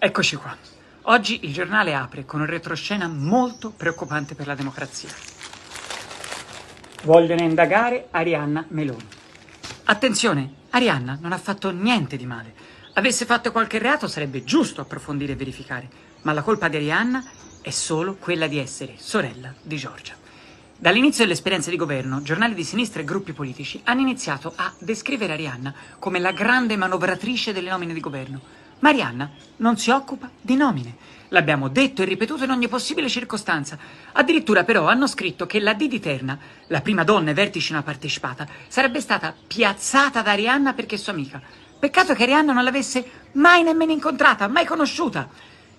Eccoci qua. Oggi il giornale apre con un retroscena molto preoccupante per la democrazia. Vogliono indagare Arianna Meloni. Attenzione, Arianna non ha fatto niente di male. Avesse fatto qualche reato sarebbe giusto approfondire e verificare, ma la colpa di Arianna è solo quella di essere sorella di Giorgia. Dall'inizio dell'esperienza di governo, giornali di sinistra e gruppi politici hanno iniziato a descrivere Arianna come la grande manovratrice delle nomine di governo, Marianna non si occupa di nomine. L'abbiamo detto e ripetuto in ogni possibile circostanza. Addirittura però hanno scritto che la Didi Terna, la prima donna e verticina partecipata, sarebbe stata piazzata da Arianna perché sua amica. Peccato che Arianna non l'avesse mai nemmeno incontrata, mai conosciuta.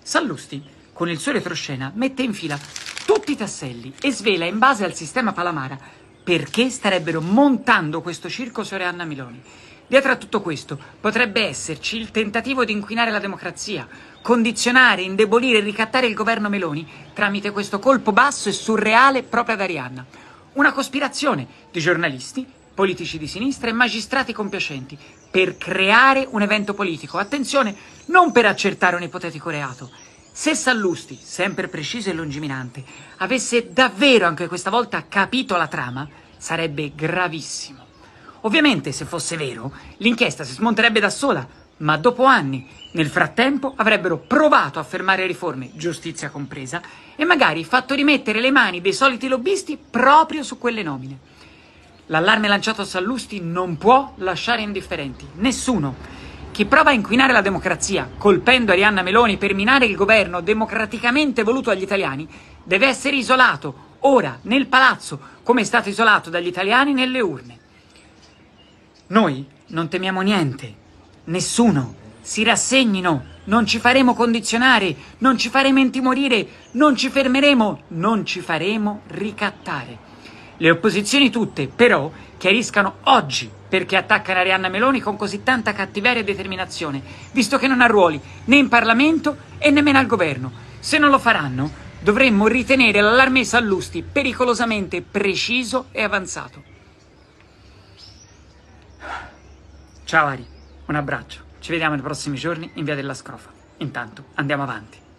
Sallusti, con il suo retroscena, mette in fila tutti i tasselli e svela in base al sistema Palamara perché starebbero montando questo circo su Arianna Miloni. Dietro a tutto questo potrebbe esserci il tentativo di inquinare la democrazia, condizionare, indebolire e ricattare il governo Meloni tramite questo colpo basso e surreale proprio ad Arianna. Una cospirazione di giornalisti, politici di sinistra e magistrati compiacenti per creare un evento politico. Attenzione, non per accertare un ipotetico reato. Se Sallusti, sempre preciso e lungimirante, avesse davvero anche questa volta capito la trama, sarebbe gravissimo. Ovviamente, se fosse vero, l'inchiesta si smonterebbe da sola, ma dopo anni. Nel frattempo avrebbero provato a fermare riforme, giustizia compresa, e magari fatto rimettere le mani dei soliti lobbisti proprio su quelle nomine. L'allarme lanciato a Sallusti non può lasciare indifferenti, nessuno. Chi prova a inquinare la democrazia, colpendo Arianna Meloni per minare il governo democraticamente voluto dagli italiani, deve essere isolato, ora, nel palazzo, come è stato isolato dagli italiani nelle urne. Noi non temiamo niente, nessuno. Si rassegnino, non ci faremo condizionare, non ci faremo intimorire, non ci fermeremo, non ci faremo ricattare. Le opposizioni tutte, però, chiariscano oggi perché attaccano Arianna Meloni con così tanta cattiveria e determinazione, visto che non ha ruoli né in Parlamento e nemmeno al governo. Se non lo faranno, dovremmo ritenere l'allarme Sallusti pericolosamente preciso e avanzato. Ciao Ari, un abbraccio, ci vediamo nei prossimi giorni in via della Scrofa. Intanto andiamo avanti.